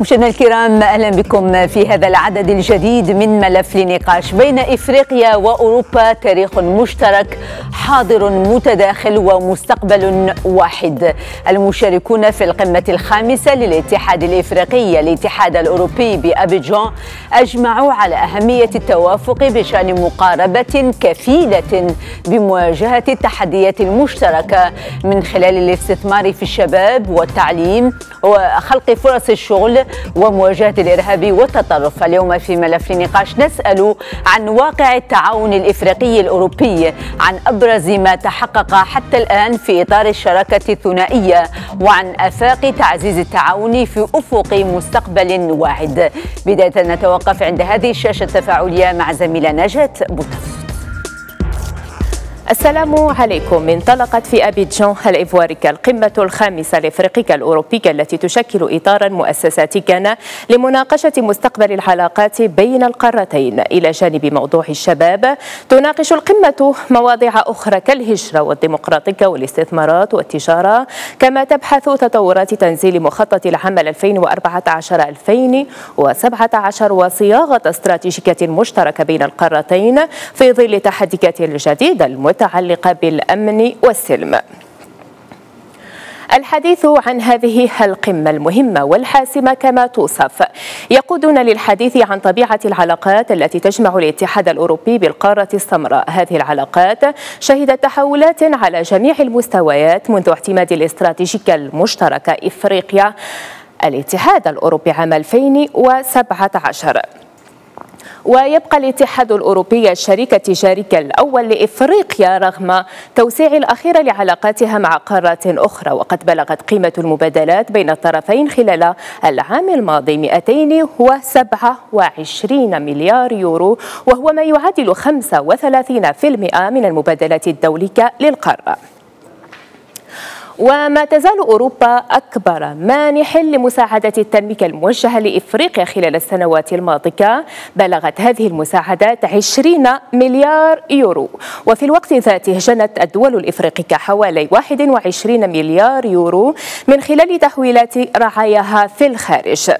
مشاهدينا الكرام اهلا بكم في هذا العدد الجديد من ملف لنقاش بين افريقيا واوروبا تاريخ مشترك حاضر متداخل ومستقبل واحد المشاركون في القمه الخامسه للاتحاد الافريقي الاتحاد الاوروبي بابيجان اجمعوا على اهميه التوافق بشان مقاربه كفيله بمواجهه التحديات المشتركه من خلال الاستثمار في الشباب والتعليم وخلق فرص الشغل ومواجهة الإرهاب والتطرف اليوم في ملف النقاش نسأل عن واقع التعاون الإفريقي الأوروبي عن أبرز ما تحقق حتى الآن في إطار الشراكة الثنائية وعن آفاق تعزيز التعاون في أفق مستقبل واحد بداية نتوقف عند هذه الشاشة التفاعلية مع زميلة نجاة بوتفلت السلام عليكم انطلقت في أبيجان الإفواريكا القمة الخامسة الإفريقية الأوروبية التي تشكل إطارا مؤسساتيا لمناقشة مستقبل العلاقات بين القارتين إلى جانب موضوع الشباب تناقش القمة مواضيع أخرى كالهجرة والديمقراطية والاستثمارات والتجارة كما تبحث تطورات تنزيل مخطط العمل 2014-2017 وصياغة استراتيجية مشتركة بين القارتين في ظل تحديات الجديدة المت المتعلقة بالأمن والسلم الحديث عن هذه القمة المهمة والحاسمة كما توصف يقودنا للحديث عن طبيعة العلاقات التي تجمع الاتحاد الأوروبي بالقارة السمراء هذه العلاقات شهدت تحولات على جميع المستويات منذ اعتماد الاستراتيجية المشتركة إفريقيا الاتحاد الأوروبي عام 2017 ويبقى الاتحاد الأوروبي الشريك التجاري الأول لإفريقيا رغم توسيع الأخيرة لعلاقاتها مع قارات أخرى وقد بلغت قيمة المبادلات بين الطرفين خلال العام الماضي 227 مليار يورو وهو ما يعادل 35% من المبادلات الدولية للقارة وما تزال أوروبا أكبر مانح لمساعدة التنمية الموجهة لإفريقيا خلال السنوات الماضية بلغت هذه المساعدات 20 مليار يورو وفي الوقت ذاته جنت الدول الإفريقية حوالي 21 مليار يورو من خلال تحويلات رعاياها في الخارج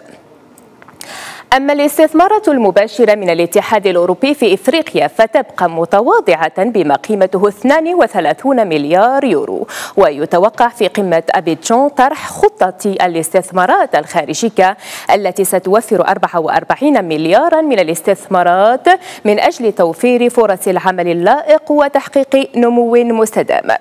أما الاستثمارات المباشرة من الاتحاد الأوروبي في إفريقيا فتبقى متواضعة بما قيمته 32 مليار يورو ويتوقع في قمة أبيتشون طرح خطة الاستثمارات الخارجية التي ستوفر 44 مليارا من الاستثمارات من أجل توفير فرص العمل اللائق وتحقيق نمو مستدام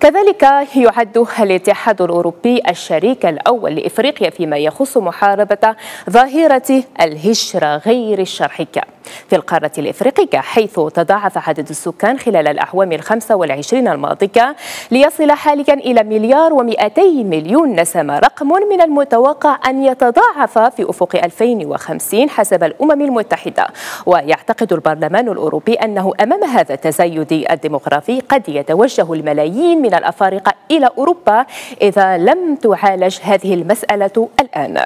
كذلك يعد الاتحاد الأوروبي الشريك الأول لإفريقيا فيما يخص محاربة ظاهرة الهجرة غير الشرعية في القارة الإفريقية حيث تضاعف عدد السكان خلال الأعوام الخمسة والعشرين الماضية ليصل حاليا إلى مليار و200 مليون نسمة رقم من المتوقع أن يتضاعف في أفق 2050 حسب الأمم المتحدة ويعتقد البرلمان الأوروبي أنه أمام هذا التزايد الديمغرافي قد يتوجه الملايين من الأفارقة إلى أوروبا إذا لم تعالج هذه المسألة الآن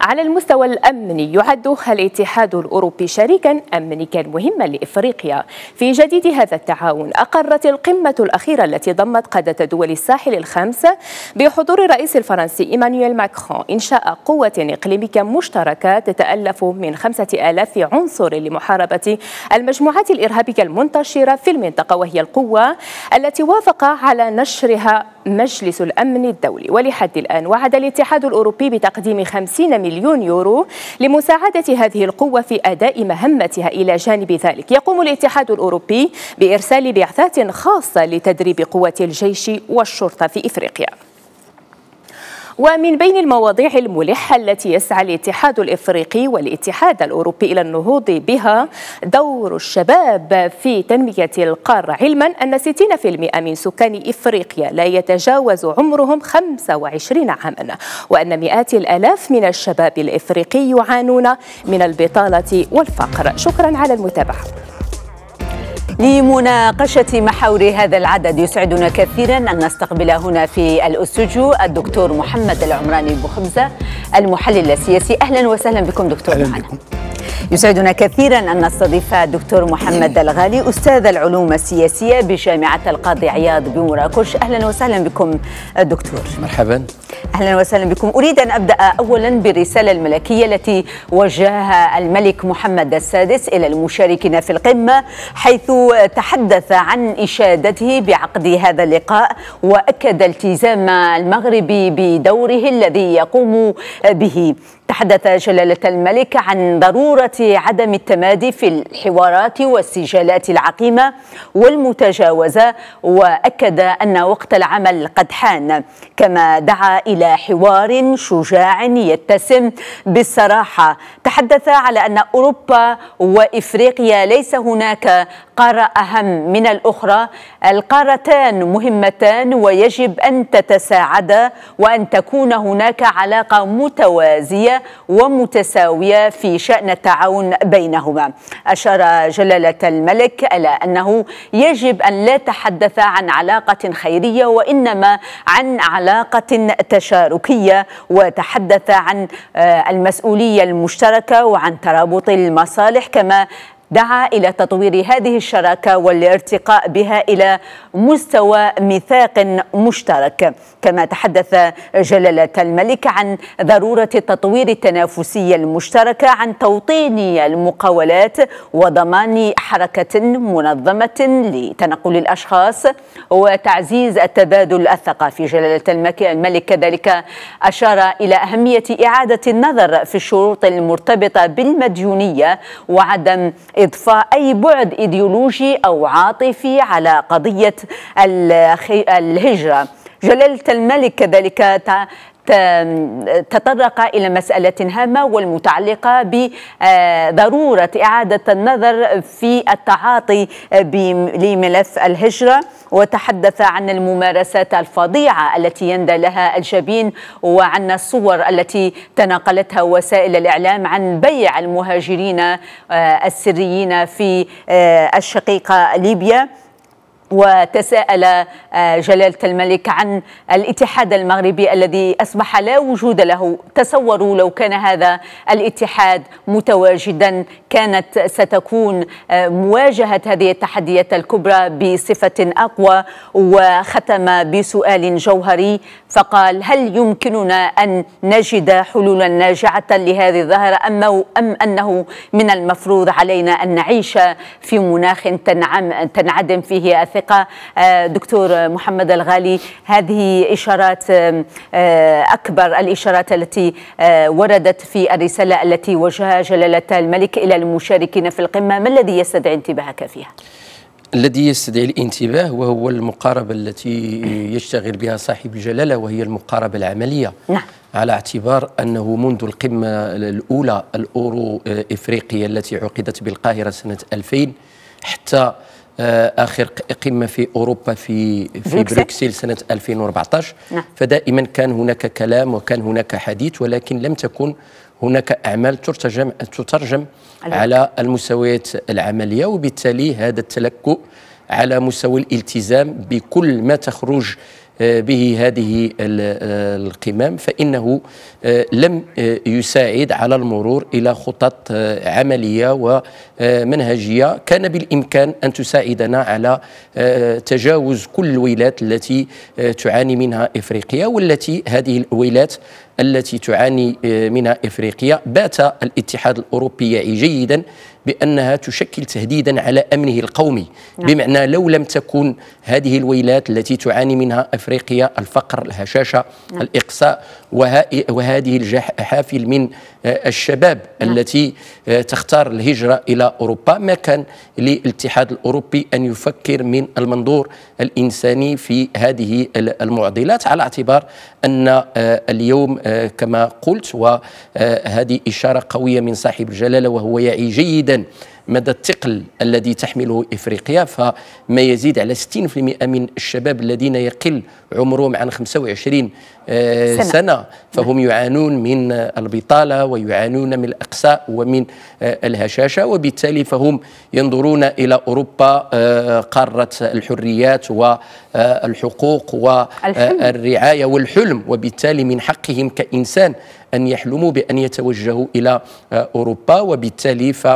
على المستوى الأمني يعد الاتحاد الأوروبي شريكا أمنيا مهما لإفريقيا في جديد هذا التعاون أقرت القمة الأخيرة التي ضمت قادة دول الساحل الخمسة بحضور الرئيس الفرنسي إيمانويل ماكرون إنشاء قوة إقليمية مشتركة تتألف من خمسة آلاف عنصر لمحاربة المجموعات الإرهابية المنتشرة في المنطقة وهي القوة التي وافق على نشرها مجلس الأمن الدولي ولحد الآن وعد الاتحاد الأوروبي بتقديم 50 مليون يورو لمساعدة هذه القوة في أداء مهمتها إلى جانب ذلك يقوم الاتحاد الأوروبي بإرسال بعثات خاصة لتدريب قوة الجيش والشرطة في إفريقيا ومن بين المواضيع الملحة التي يسعى الاتحاد الإفريقي والاتحاد الأوروبي إلى النهوض بها دور الشباب في تنمية القارة علما أن 60% من سكان إفريقيا لا يتجاوز عمرهم 25 عاما وأن مئات الآلاف من الشباب الإفريقي يعانون من البطالة والفقر شكرا على المتابعة لمناقشة محاور هذا العدد يسعدنا كثيرا أن نستقبل هنا في الأستوديو الدكتور محمد العمراني بوخمزة المحلل السياسي أهلا وسهلا بكم دكتور أهلا معنا. بكم. يسعدنا كثيرا أن نستضيف الدكتور محمد الغالي أستاذ العلوم السياسية بجامعة القاضي عياض بمراكش أهلا وسهلا بكم دكتور مرحبا أهلا وسهلا بكم أريد أن أبدأ أولا بالرسالة الملكية التي وجهها الملك محمد السادس إلى المشاركين في القمة حيث تحدث عن إشادته بعقد هذا اللقاء وأكد التزام المغرب بدوره الذي يقوم به تحدث جلالة الملك عن ضرورة عدم التمادي في الحوارات والسجالات العقيمة والمتجاوزة وأكد أن وقت العمل قد حان كما دعا إلى حوار شجاع يتسم بالصراحة تحدث على أن أوروبا وإفريقيا ليس هناك قارة أهم من الأخرى القارتان مهمتان ويجب أن تتساعدا وأن تكون هناك علاقة متوازية ومتساوية في شأن التعاون بينهما أشار جلالة الملك إلى أنه يجب أن لا تحدث عن علاقة خيرية وإنما عن علاقة تشاركية وتحدث عن آه، المسؤولية المشتركة وعن ترابط المصالح كما دعا الى تطوير هذه الشراكه والارتقاء بها الى مستوى ميثاق مشترك كما تحدث جلاله الملك عن ضروره التطوير التنافسي المشترك عن توطين المقاولات وضمان حركه منظمه لتنقل الاشخاص وتعزيز التبادل الثقافي جلاله الملك كذلك اشار الى اهميه اعاده النظر في الشروط المرتبطه بالمديونيه وعدم إضفاء أي بعد إيديولوجي أو عاطفي على قضية الهجرة جلالة الملك كذلك تطرق إلى مسألة هامة والمتعلقة آه، بضرورة إعادة النظر في التعاطي لملف الهجرة وتحدث عن الممارسات الفظيعة التي يندى لها الجبين وعن الصور التي تناقلتها وسائل الإعلام عن بيع المهاجرين آه، السريين في آه، الشقيقة ليبيا وتساءل آه، جلالة الملك عن الاتحاد المغربي الذي أصبح لا وجود له تصوروا لو كان هذا الاتحاد متواجدا كانت ستكون آه، مواجهة هذه التحديات الكبرى بصفة أقوى وختم بسؤال جوهري فقال هل يمكننا أن نجد حلولا ناجعة لهذه الظاهرة أم, أم أنه من المفروض علينا أن نعيش في مناخ تنعدم فيه أثار الثقة آه، دكتور محمد الغالي هذه إشارات آه، أكبر الإشارات التي آه، وردت في الرسالة التي وجهها جلالة الملك إلى المشاركين في القمة ما الذي يستدعي انتباهك فيها؟ الذي يستدعي الانتباه وهو المقاربة التي يشتغل بها صاحب الجلالة وهي المقاربة العملية نعم. على اعتبار أنه منذ القمة الأولى الأورو إفريقية التي عقدت بالقاهرة سنة 2000 حتى آه، اخر قمه في اوروبا في في بروكسل سنه 2014 نعم. فدائما كان هناك كلام وكان هناك حديث ولكن لم تكن هناك اعمال تترجم تترجم على المستويات العمليه وبالتالي هذا التلكؤ على مستوى الالتزام بكل ما تخرج آه، به هذه آه، القمام فإنه آه، لم يساعد على المرور إلى خطط عملية ومنهجية كان بالإمكان أن تساعدنا على تجاوز كل الويلات التي تعاني منها إفريقيا والتي هذه الويلات التي تعاني منها إفريقيا بات الاتحاد الأوروبي جيدا بأنها تشكل تهديدا على أمنه القومي نعم. بمعنى لو لم تكن هذه الويلات التي تعاني منها أفريقيا الفقر الهشاشة نعم. الإقصاء وهذه الحافل من الشباب نعم. التي آه، تختار الهجرة إلى أوروبا ما كان للاتحاد الأوروبي أن يفكر من المنظور الإنساني في هذه المعضلات على اعتبار أن آه، اليوم آه، كما قلت وهذه إشارة قوية من صاحب الجلالة وهو يعي جيدا مدى الثقل الذي تحمله افريقيا فما يزيد على 60% من الشباب الذين يقل عمرهم عن 25 آه، سنة, سنة فهم يعانون من البطالة ويعانون من الأقساء ومن آه، الهشاشة وبالتالي فهم ينظرون إلى أوروبا آه، قارة الحريات والحقوق والرعاية والحلم وبالتالي من حقهم كإنسان أن يحلموا بأن يتوجهوا إلى أوروبا وبالتالي ف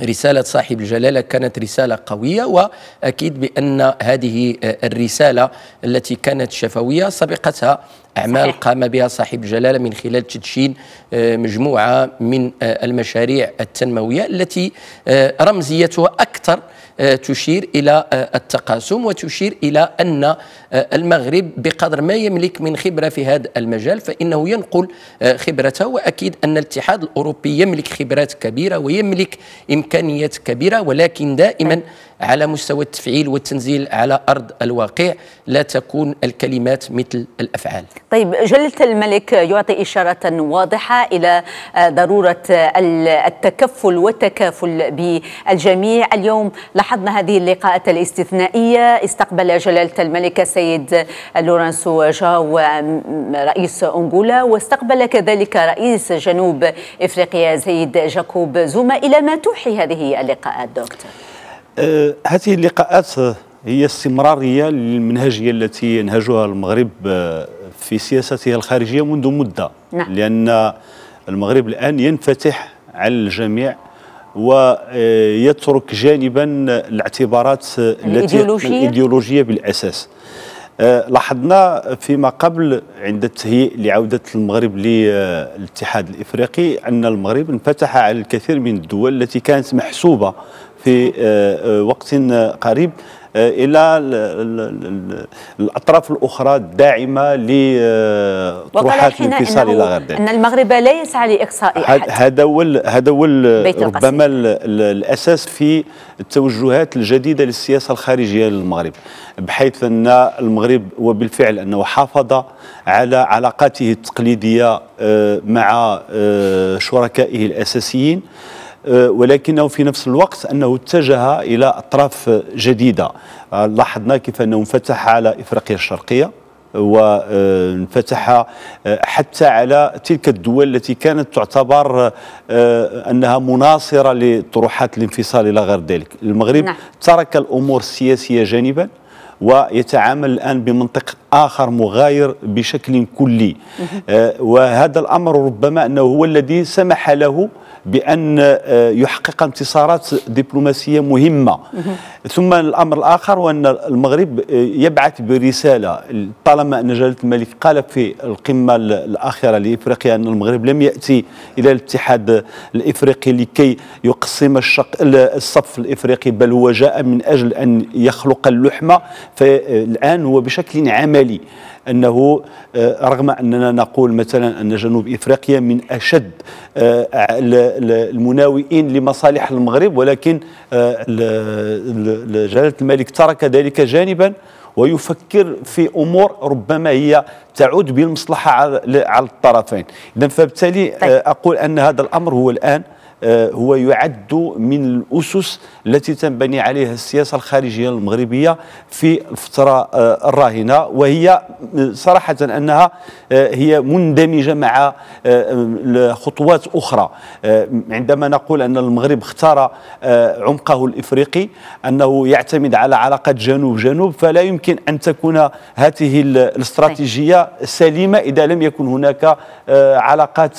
رسالة صاحب الجلالة كانت رسالة قوية وأكيد بأن هذه آه، الرسالة التي كانت شفوية سبقتها أعمال صحيح. قام بها صاحب الجلالة من خلال تدشين آه، مجموعة من آه، المشاريع التنموية التي آه، رمزيتها أكثر تشير الى التقاسم وتشير الى ان المغرب بقدر ما يملك من خبره في هذا المجال فانه ينقل خبرته واكيد ان الاتحاد الاوروبي يملك خبرات كبيره ويملك امكانيات كبيره ولكن دائما على مستوى التفعيل والتنزيل على ارض الواقع لا تكون الكلمات مثل الافعال طيب جلالة الملك يعطي إشارة واضحة إلى آه، ضرورة آه، التكفل والتكافل بالجميع اليوم لاحظنا هذه اللقاءات الاستثنائية استقبل جلالة الملك السيد آه، لورانسو جاو رئيس أنغولا واستقبل كذلك رئيس جنوب إفريقيا زيد جاكوب زوما إلى ما توحي هذه اللقاءات دكتور هذه اللقاءات هي استمرارية للمنهجية التي ينهجها المغرب في سياسته الخارجية منذ مدة نعم. لأن المغرب الآن ينفتح على الجميع ويترك آه، جانبا الاعتبارات الإيديولوجية, التي الإيديولوجية بالأساس آه، لاحظنا فيما قبل عند التهيئ لعودة المغرب للاتحاد الإفريقي أن المغرب انفتح على الكثير من الدول التي كانت محسوبة في آه، وقت قريب آه، الى الاطراف الاخرى الداعمه لطروحات الانفصال الى غير ذلك ان المغرب لا يسعى لاقصاء احد هذا هو هذا هو ربما الاساس في التوجهات الجديده للسياسه الخارجيه للمغرب بحيث ان المغرب وبالفعل انه حافظ على علاقاته التقليديه آه، مع آه، شركائه الاساسيين آه، ولكنه في نفس الوقت أنه اتجه إلى أطراف جديدة آه، لاحظنا كيف أنه انفتح على إفريقيا الشرقية وانفتح آه، حتى على تلك الدول التي كانت تعتبر انها مناصره لطروحات الانفصال الى غير ذلك، المغرب نعم. ترك الامور السياسيه جانبا ويتعامل الآن بمنطق آخر مغاير بشكل كلي آه، وهذا الأمر ربما أنه هو الذي سمح له بأن آه، يحقق انتصارات دبلوماسية مهمة ثم الأمر الآخر وأن المغرب آه، يبعث برسالة طالما أن جلالة الملك قال في القمة الأخيرة لإفريقيا أن المغرب لم يأتي إلى الاتحاد الإفريقي لكي يقسم الشق الصف الإفريقي بل هو جاء من أجل أن يخلق اللحمة فالآن هو بشكل عملي أنه آه، رغم أننا نقول مثلا أن جنوب إفريقيا من أشد آه، المناوئين لمصالح المغرب ولكن آه، جلالة الملك ترك ذلك جانبا ويفكر في امور ربما هي تعود بالمصلحه على الطرفين اذا فبالتالي طيب. اقول ان هذا الامر هو الان آه، هو يعد من الأسس التي تنبني عليها السياسة الخارجية المغربية في الفترة آه، الراهنة وهي آه، صراحة أنها هي مندمجة مع خطوات أخرى عندما نقول أن المغرب اختار عمقه الإفريقي أنه يعتمد على علاقة جنوب جنوب فلا يمكن أن تكون هذه الاستراتيجية سليمة إذا لم يكن هناك علاقات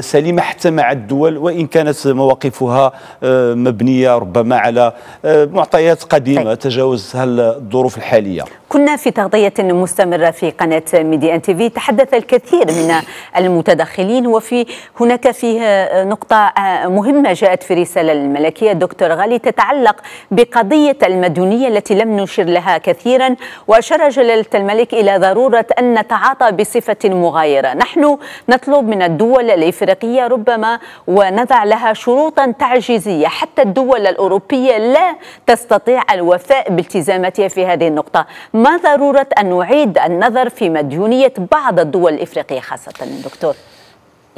سليمة حتى مع الدول وإن كان كانت مواقفها آه، مبنيه ربما على آه، معطيات قديمه طيب. تجاوزها الظروف الحاليه كنا في تغطية مستمرة في قناة ميدي أن تي في تحدث الكثير من المتدخلين وفي هناك فيه آه، نقطة آه، مهمة جاءت في رسالة الملكية دكتور غالي تتعلق بقضية المدنية التي لم نشر لها كثيرا وأشار جلالة الملك إلى ضرورة أن نتعاطى بصفة مغايرة نحن نطلب من الدول الإفريقية ربما ونضع لها شروطا تعجيزية حتى الدول الأوروبية لا تستطيع الوفاء بالتزاماتها في هذه النقطة ما ضرورة أن نعيد النظر في مديونية بعض الدول الإفريقية خاصة دكتور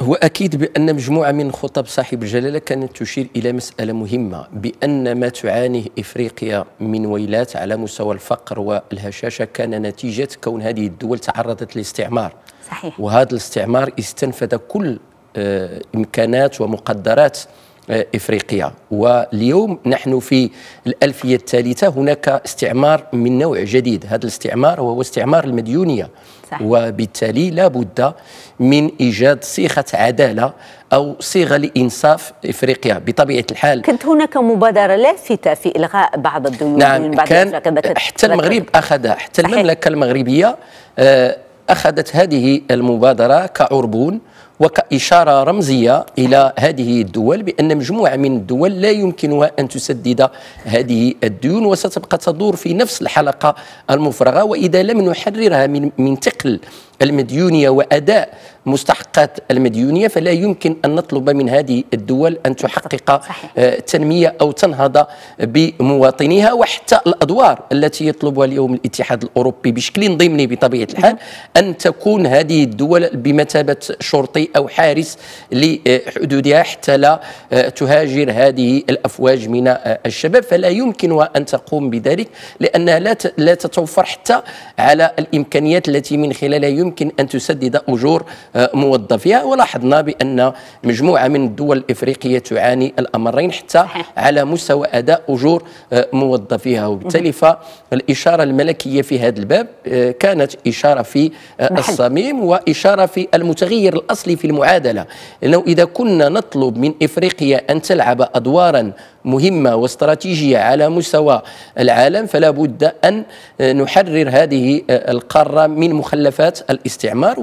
هو أكيد بأن مجموعة من خطب صاحب الجلالة كانت تشير إلى مسألة مهمة بأن ما تعانيه إفريقيا من ويلات على مستوى الفقر والهشاشة كان نتيجة كون هذه الدول تعرضت للاستعمار صحيح وهذا الاستعمار استنفذ كل آه، إمكانات ومقدرات افريقيا واليوم نحن في الالفيه الثالثه هناك استعمار من نوع جديد هذا الاستعمار هو استعمار المديونيه صحيح. وبالتالي لا بد من ايجاد صيغه عداله او صيغه لانصاف افريقيا بطبيعه الحال كانت هناك مبادره لافته في الغاء بعض الديون نعم بعض كان حتى المغرب اخذ حتى المملكه المغربيه آه، اخذت هذه المبادره كعربون وكإشارة رمزية إلى هذه الدول بأن مجموعة من الدول لا يمكنها أن تسدد هذه الديون وستبقى تدور في نفس الحلقة المفرغة وإذا لم نحررها من, من تقل المديونية وأداء مستحقات المديونية فلا يمكن أن نطلب من هذه الدول أن تحقق آه، صحيح. تنمية أو تنهض بمواطنيها وحتى الأدوار التي يطلبها اليوم الاتحاد الأوروبي بشكل ضمني بطبيعة الحال أن تكون هذه الدول بمثابة شرطي أو حارس لحدودها حتى لا آه، تهاجر هذه الأفواج من آه، الشباب فلا يمكن أن تقوم بذلك لأنها لا تتوفر حتى على الإمكانيات التي من خلالها يمكن أن تسدد أجور آه، موظفيها ولاحظنا بأن مجموعة من الدول الإفريقية تعاني الأمرين حتى على مستوى أداء أجور آه، موظفيها وبالتالي فالإشارة الملكية في هذا الباب آه، كانت إشارة في الصميم وإشارة في المتغير الأصلي في المعادلة لأنه إذا كنا نطلب من إفريقيا أن تلعب أدوارا مهمه واستراتيجيه على مستوى العالم فلا بد ان نحرر هذه آه، القاره من مخلفات الاستعمار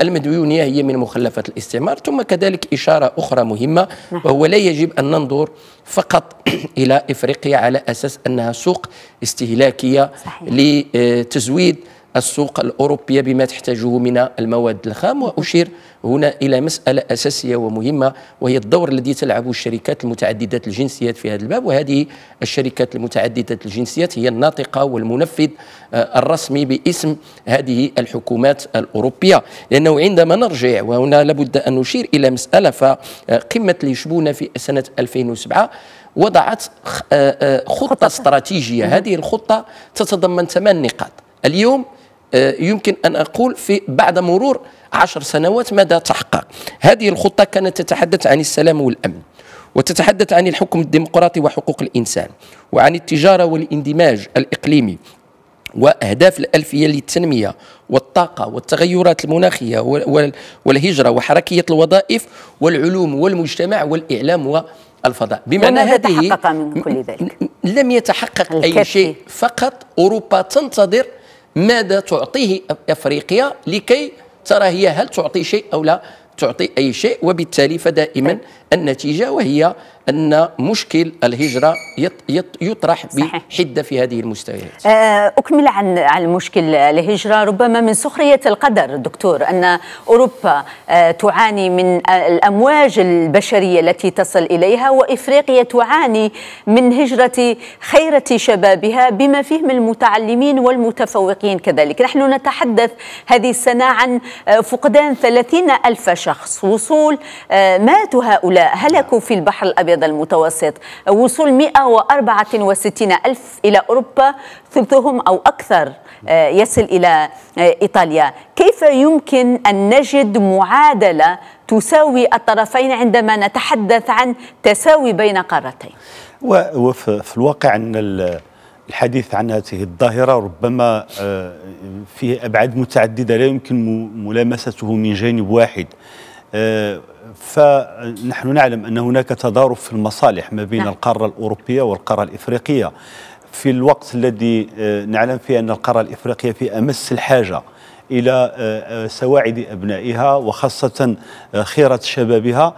والمديونيه هي من مخلفات الاستعمار ثم كذلك اشاره اخرى مهمه وهو لا يجب ان ننظر فقط الى افريقيا على اساس انها سوق استهلاكيه صحيح. لتزويد السوق الأوروبية بما تحتاجه من المواد الخام وأشير هنا إلى مسألة أساسية ومهمة وهي الدور الذي تلعبه الشركات المتعددة الجنسيات في هذا الباب وهذه الشركات المتعددة الجنسيات هي الناطقة والمنفذ آه، الرسمي باسم هذه الحكومات الأوروبية لأنه عندما نرجع وهنا لابد أن نشير إلى مسألة فقمة لشبونة في سنة 2007 وضعت آه، آه، خطة استراتيجية هذه الخطة تتضمن ثمان نقاط اليوم آه، يمكن أن أقول في بعد مرور عشر سنوات ماذا تحقق هذه الخطة كانت تتحدث عن السلام والأمن وتتحدث عن الحكم الديمقراطي وحقوق الإنسان وعن التجارة والاندماج الإقليمي واهداف الالفيه للتنميه والطاقه والتغيرات المناخيه والهجره وحركيه الوظائف والعلوم والمجتمع والاعلام والفضاء بمعنى هذه تحقق من كل ذلك لم يتحقق اي شيء فقط اوروبا تنتظر ماذا تعطيه افريقيا لكي ترى هي هل تعطي شيء او لا تعطي اي شيء وبالتالي فدائما طيب. النتيجة وهي أن مشكل الهجرة يطرح بحدة في هذه المستويات آه، أكمل عن عن مشكل الهجرة ربما من سخرية القدر دكتور أن أوروبا آه، تعاني من الأمواج البشرية التي تصل إليها وإفريقيا تعاني من هجرة خيرة شبابها بما فيهم المتعلمين والمتفوقين كذلك نحن نتحدث هذه السنة عن آه، فقدان ثلاثين ألف شخص وصول مات هؤلاء هلكوا في البحر الأبيض المتوسط وصول 164 ألف إلى أوروبا ثلثهم أو أكثر آه، يصل إلى آه، إيطاليا كيف يمكن أن نجد معادلة تساوي الطرفين عندما نتحدث عن تساوي بين قارتين وفي الواقع أن الحديث عن هذه الظاهرة ربما آه، فيه أبعاد متعددة لا يمكن ملامسته من جانب واحد فنحن نعلم أن هناك تضارب في المصالح ما بين نعم. القارة الأوروبية والقارة الإفريقية في الوقت الذي آه، نعلم فيه أن القارة الإفريقية في أمس الحاجة نعم. إلى آه، آه، سواعد أبنائها وخاصة آه، خيرة شبابها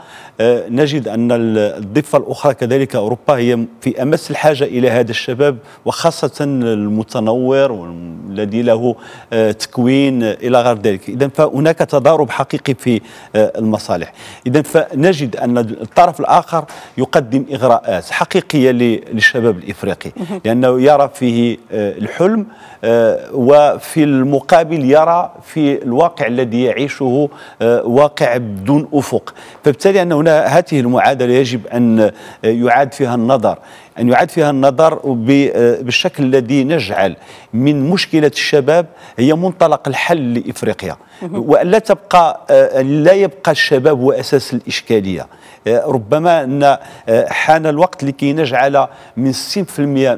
نجد أن الضفة الأخرى كذلك أوروبا هي في أمس الحاجة إلى هذا الشباب وخاصة المتنور الذي له تكوين إلى غير ذلك إذا فهناك تضارب حقيقي في المصالح إذا فنجد أن الطرف الآخر يقدم إغراءات حقيقية للشباب الإفريقي لأنه يرى فيه الحلم وفي المقابل يرى في الواقع الذي يعيشه آه، واقع بدون افق فبالتالي ان هنا هذه المعادله يجب ان آه، يعاد فيها النظر أن يعاد فيها النظر بالشكل الذي نجعل من مشكلة الشباب هي منطلق الحل لإفريقيا وألا تبقى لا يبقى الشباب هو أساس الإشكالية آه، ربما أن آه، حان الوقت لكي نجعل من 60%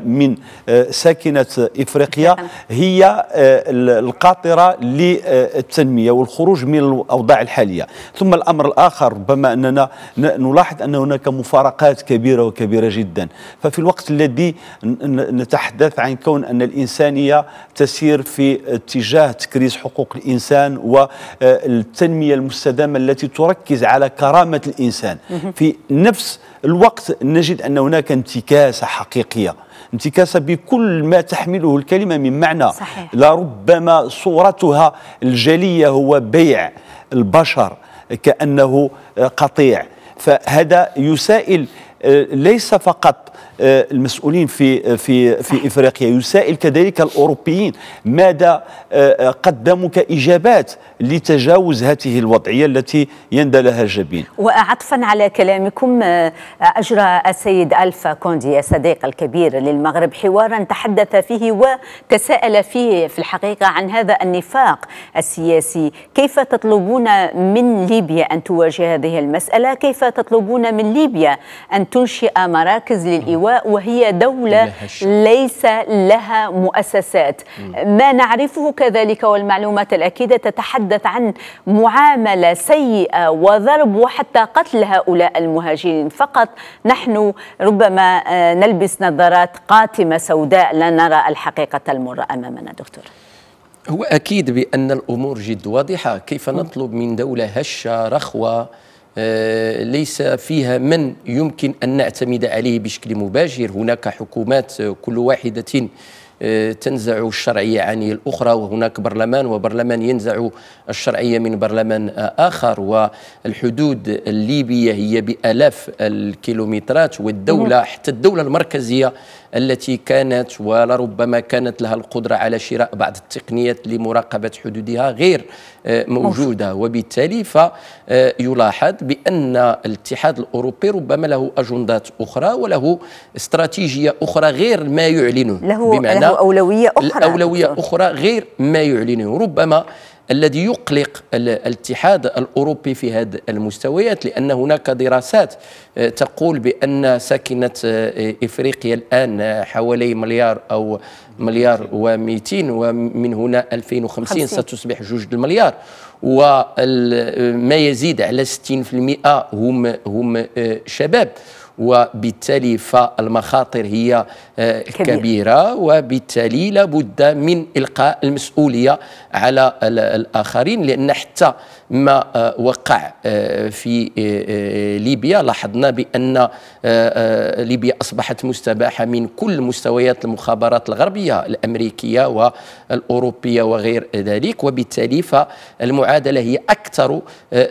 من آه، ساكنة إفريقيا هي القاطرة للتنمية والخروج من الأوضاع الحالية ثم الأمر الآخر ربما أننا نلاحظ أن هناك مفارقات كبيرة وكبيرة جدا ففي الوقت الذي نتحدث عن كون أن الإنسانية تسير في اتجاه تكريس حقوق الإنسان والتنمية آه، المستدامة التي تركز على كرامة الإنسان في نفس الوقت نجد أن هناك انتكاسة حقيقية انتكاسة بكل ما تحمله الكلمة من معنى صحيح. لربما صورتها الجلية هو بيع البشر كأنه آه، قطيع فهذا يسائل آه، ليس فقط آه، المسؤولين في آه، في في افريقيا يسائل كذلك الاوروبيين ماذا آه، قدموا كاجابات لتجاوز هذه الوضعيه التي يندى لها الجبين وعطفا على كلامكم اجرى السيد الفا كوندي الصديق الكبير للمغرب حوارا تحدث فيه وتساءل فيه في الحقيقه عن هذا النفاق السياسي كيف تطلبون من ليبيا ان تواجه هذه المساله كيف تطلبون من ليبيا ان تنشئ مراكز للايواء الهواء وهي دولة ليس لها مؤسسات ما نعرفه كذلك والمعلومات الأكيدة تتحدث عن معاملة سيئة وضرب وحتى قتل هؤلاء المهاجرين فقط نحن ربما آه، نلبس نظارات قاتمة سوداء لا نرى الحقيقة المرة أمامنا دكتور هو أكيد بأن الأمور جد واضحة كيف نطلب من دولة هشة رخوة آه، ليس فيها من يمكن أن نعتمد عليه بشكل مباشر هناك حكومات آه، كل واحدة آه، تنزع الشرعية عن الأخرى وهناك برلمان وبرلمان ينزع الشرعية من برلمان آخر والحدود الليبية هي بألاف الكيلومترات والدولة حتى الدولة المركزية التي كانت ولربما كانت لها القدرة على شراء بعض التقنيات لمراقبة حدودها غير آه، موجودة وبالتالي فيلاحظ آه، بأن الاتحاد الأوروبي ربما له أجندات أخرى وله استراتيجية أخرى غير ما يعلنه له بمعنى له أولوية أخرى اولويه أخرى غير ما يعلنه ربما الذي يقلق الاتحاد الاوروبي في هذه المستويات لان هناك دراسات آه، تقول بان ساكنه آه، افريقيا الان حوالي مليار او مليار و200 ومن هنا 2050 50. ستصبح جوج المليار وما يزيد على 60% هم هم آه، شباب وبالتالي فالمخاطر هي آه، كبيرة, كبيرة وبالتالي لابد من إلقاء المسؤولية على الآخرين لأن حتى ما آه، وقع آه، في ليبيا لاحظنا بأن ليبيا أصبحت مستباحة من كل مستويات المخابرات الغربية الأمريكية والأوروبية وغير ذلك وبالتالي فالمعادلة هي أكثر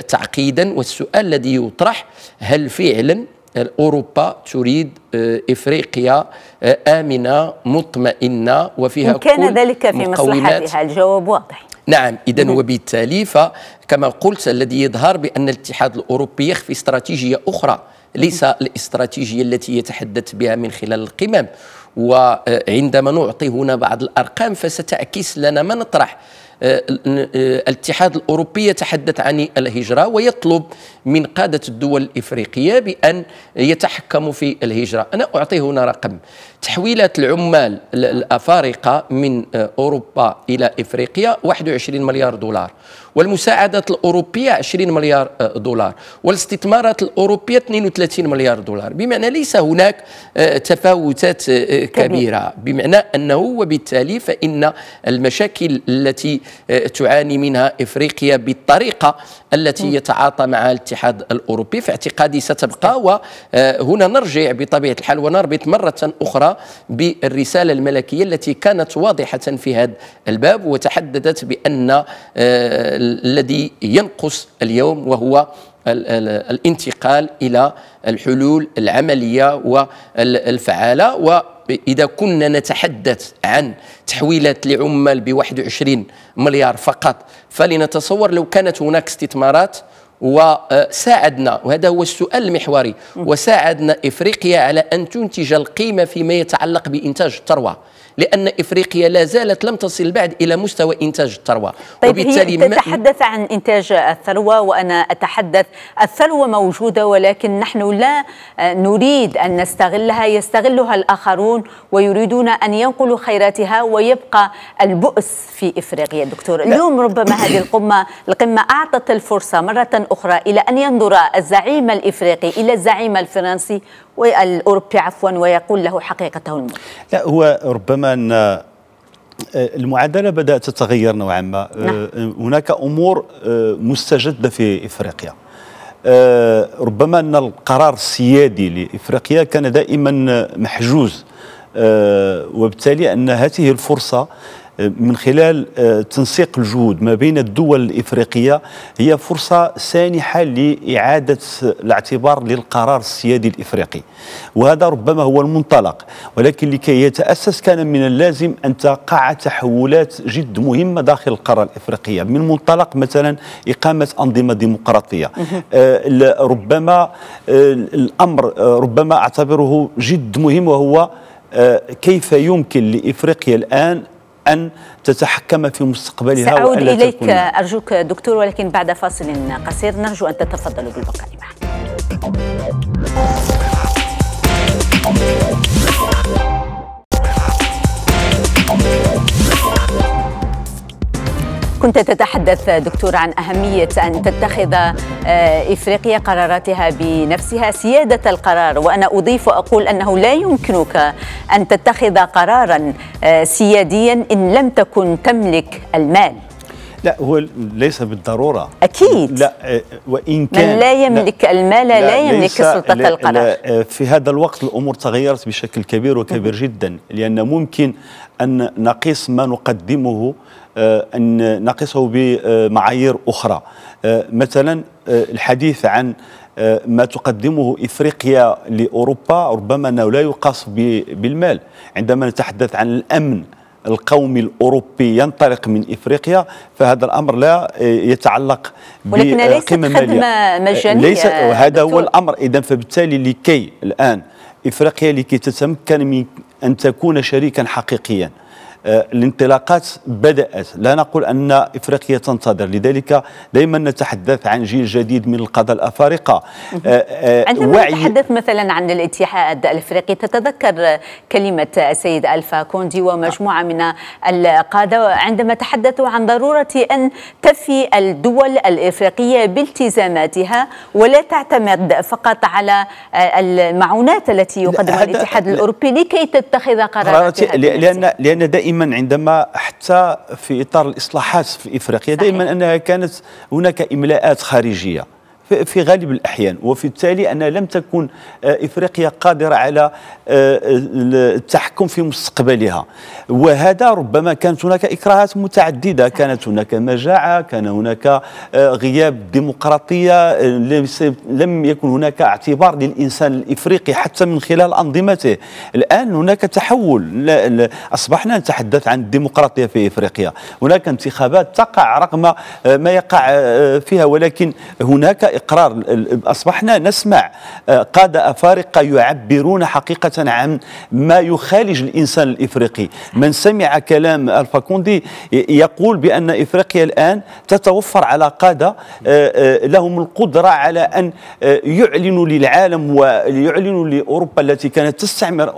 تعقيدا والسؤال الذي يطرح هل فعلا اوروبا تريد آه، افريقيا آه، امنه مطمئنه وفيها إن كان ذلك في مصلحتها الجواب واضح نعم اذا وبالتالي فكما قلت الذي يظهر بان الاتحاد الاوروبي يخفي استراتيجيه اخرى ليس الاستراتيجيه التي يتحدث بها من خلال القمم وعندما نعطي هنا بعض الارقام فستعكس لنا ما نطرح آه، آه، الاتحاد الأوروبي يتحدث عن الهجرة ويطلب من قادة الدول الإفريقية بأن يتحكموا في الهجرة أنا أعطي هنا رقم تحويلات العمال الأفارقة من آه، أوروبا إلى إفريقيا 21 مليار دولار والمساعدات الأوروبية 20 مليار آه، دولار والاستثمارات الأوروبية 32 مليار دولار بمعنى ليس هناك آه، تفاوتات آه، كبيرة بمعنى أنه وبالتالي فإن المشاكل التي تعاني منها إفريقيا بالطريقة التي يتعاطى معها الاتحاد الأوروبي في اعتقادي ستبقى طيب. وهنا نرجع بطبيعة الحال ونربط مرة أخرى بالرسالة الملكية التي كانت واضحة في هذا الباب وتحددت بأن آه، الذي ينقص اليوم وهو الانتقال الى الحلول العمليه والفعاله إذا كنا نتحدث عن تحويلات لعمال ب 21 مليار فقط فلنتصور لو كانت هناك استثمارات وساعدنا آه، وهذا هو السؤال المحوري وساعدنا افريقيا على ان تنتج القيمه فيما يتعلق بانتاج الثروه لان افريقيا لا زالت لم تصل بعد الى مستوى انتاج الثروه طيب وبالتالي هي تتحدث عن انتاج الثروه وانا اتحدث الثروه موجوده ولكن نحن لا آه، نريد ان نستغلها يستغلها الاخرون ويريدون ان ينقلوا خيراتها ويبقى البؤس في افريقيا دكتور اليوم ربما هذه القمه القمه اعطت الفرصه مره اخرى الى ان ينظر الزعيم الافريقي الى الزعيم الفرنسي والأوروبي عفوا ويقول له حقيقته المطلقة لا هو ربما أن آه، المعادله بدات تتغير نوعا ما آه، نعم. هناك امور آه، مستجده في افريقيا ربما ان القرار السيادي لافريقيا كان دائما محجوز وبالتالي ان هذه الفرصه من خلال آه، تنسيق الجهود ما بين الدول الإفريقية هي فرصة سانحة لإعادة الاعتبار للقرار السيادي الإفريقي وهذا ربما هو المنطلق ولكن لكي يتأسس كان من اللازم أن تقع تحولات جد مهمة داخل القارة الإفريقية من منطلق مثلا إقامة أنظمة ديمقراطية آه، ربما آه، الأمر ربما أعتبره جد مهم وهو كيف يمكن لإفريقيا الآن أن تتحكم في مستقبلها سأعود إليك تكون... أرجوك دكتور ولكن بعد فاصل قصير نرجو أن تتفضلوا بالبقاء معنا كنت تتحدث دكتور عن أهمية أن تتخذ آه، إفريقيا قراراتها بنفسها سيادة القرار وأنا أضيف وأقول أنه لا يمكنك أن تتخذ قرارا آه، سياديا إن لم تكن تملك المال لا هو ليس بالضرورة أكيد لا آه، وإن كان من لا يملك لا المال لا, لا يملك سلطة لا القرار لا آه، في هذا الوقت الأمور تغيرت بشكل كبير وكبير جدا لأن ممكن أن نقيس ما نقدمه آه، أن نقيسه بمعايير أخرى مثلا الحديث عن ما تقدمه إفريقيا لأوروبا ربما أنه لا يقاس بالمال عندما نتحدث عن الأمن القومي الأوروبي ينطلق من إفريقيا فهذا الأمر لا آه، يتعلق ولكن ليست خدمة آه، مجانية هذا هو الأمر إذا فبالتالي لكي الآن إفريقيا لكي تتمكن من أن تكون شريكا حقيقيا آه، الانطلاقات بدأت لا نقول أن إفريقيا تنتظر لذلك دائما نتحدث عن جيل جديد من القادة الأفارقة آه، آه، عندما نتحدث مثلا عن الاتحاد الإفريقي تتذكر كلمة السيد ألفا كوندي ومجموعة من القادة عندما تحدثوا عن ضرورة أن تفي الدول الإفريقية بالتزاماتها ولا تعتمد فقط على المعونات التي يقدمها الاتحاد الأوروبي لكي تتخذ قرارات لأن, لأن دائما دائما عندما حتى في اطار الاصلاحات في افريقيا دائما انها كانت هناك املاءات خارجيه في غالب الأحيان وفي التالي أن لم تكن آه، إفريقيا قادرة على آه، التحكم في مستقبلها وهذا ربما كانت هناك إكراهات متعددة كانت هناك مجاعة كان هناك آه، غياب ديمقراطية لم يكن هناك اعتبار للإنسان الإفريقي حتى من خلال أنظمته الآن هناك تحول أصبحنا نتحدث عن الديمقراطية في إفريقيا هناك انتخابات تقع رغم ما يقع فيها ولكن هناك إقرار أصبحنا نسمع آه، قادة أفارقة يعبرون حقيقة عن ما يخالج الإنسان الإفريقي من سمع كلام ألفا يقول بأن إفريقيا الآن تتوفر على قادة آه، آه، لهم القدرة على أن يعلنوا للعالم ويعلنوا لأوروبا التي كانت تستعمر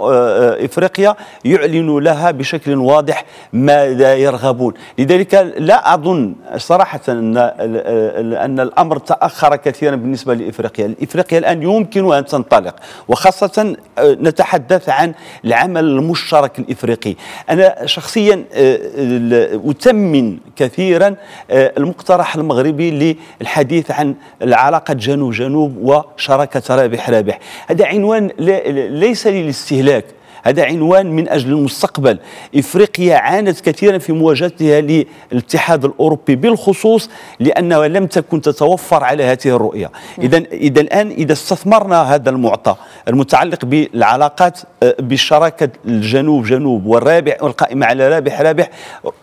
إفريقيا يعلنوا لها بشكل واضح ماذا يرغبون لذلك لا أظن صراحة أن الأمر تأخر كثيرا بالنسبة لإفريقيا إفريقيا الآن يمكن أن تنطلق وخاصة آه، نتحدث عن العمل المشترك الإفريقي أنا شخصيا أثمن آه، كثيرا آه، المقترح المغربي للحديث عن العلاقة جنوب جنوب وشراكة رابح رابح هذا عنوان ليس للاستهلاك هذا عنوان من أجل المستقبل إفريقيا عانت كثيرا في مواجهتها للاتحاد الأوروبي بالخصوص لأنها لم تكن تتوفر على هذه الرؤية إذا إذا الآن إذا استثمرنا هذا المعطى المتعلق بالعلاقات آه، بالشراكة الجنوب جنوب والرابح والقائمة على رابح رابح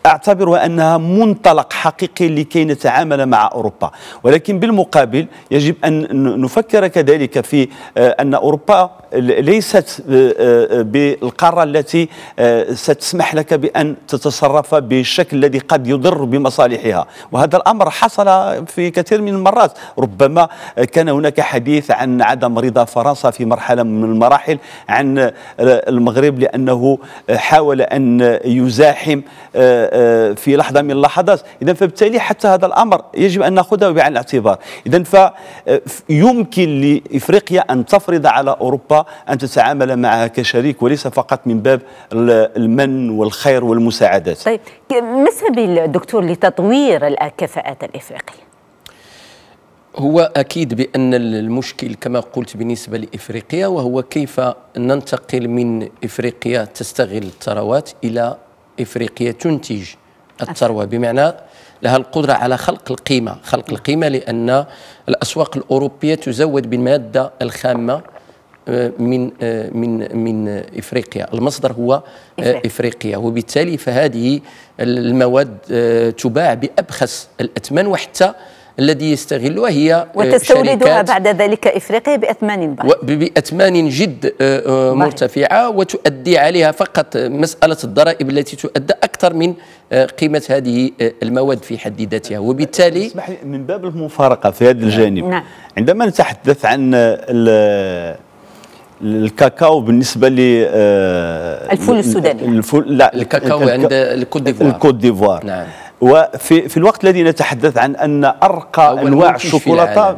أعتبر أنها منطلق حقيقي لكي نتعامل مع أوروبا ولكن بالمقابل يجب أن نفكر كذلك في آه، أن أوروبا ليست آه، ب القارة التي آه، ستسمح لك بأن تتصرف بالشكل الذي قد يضر بمصالحها وهذا الأمر حصل في كثير من المرات ربما كان هناك حديث عن عدم رضا فرنسا في مرحلة من المراحل عن آه، المغرب لأنه حاول أن يزاحم آه، في لحظة من اللحظات إذا فبالتالي حتى هذا الأمر يجب أن نأخذه بعين الاعتبار إذا فيمكن لإفريقيا أن تفرض على أوروبا أن تتعامل معها كشريك وليس وليس فقط من باب المن والخير والمساعدات طيب ما سبيل الدكتور لتطوير الكفاءات الإفريقية؟ هو أكيد بأن المشكل كما قلت بالنسبة لإفريقيا وهو كيف ننتقل من إفريقيا تستغل الثروات إلى إفريقيا تنتج الثروة بمعنى لها القدرة على خلق القيمة خلق القيمة لأن الأسواق الأوروبية تزود بالمادة الخامة آه، من آه، من من افريقيا المصدر هو آه، افريقيا وبالتالي فهذه المواد تباع بابخس الأثمان وحتى الذي يستغلها هي وتستوردها بعد ذلك افريقيا باثمان بحت باثمان جد مرتفعه وتؤدي عليها فقط مساله الضرائب التي تؤدى اكثر من قيمه هذه المواد في حد ذاتها وبالتالي اسمح لي من باب المفارقه في هذا الجانب نعم. عندما نتحدث عن الكاكاو بالنسبه ل آه، الفول السوداني الفول لا الكاكاو عند الكوت ديفوار الكوت ديفوار نعم وفي في الوقت الذي نتحدث عن ان ارقى انواع الشوكولاته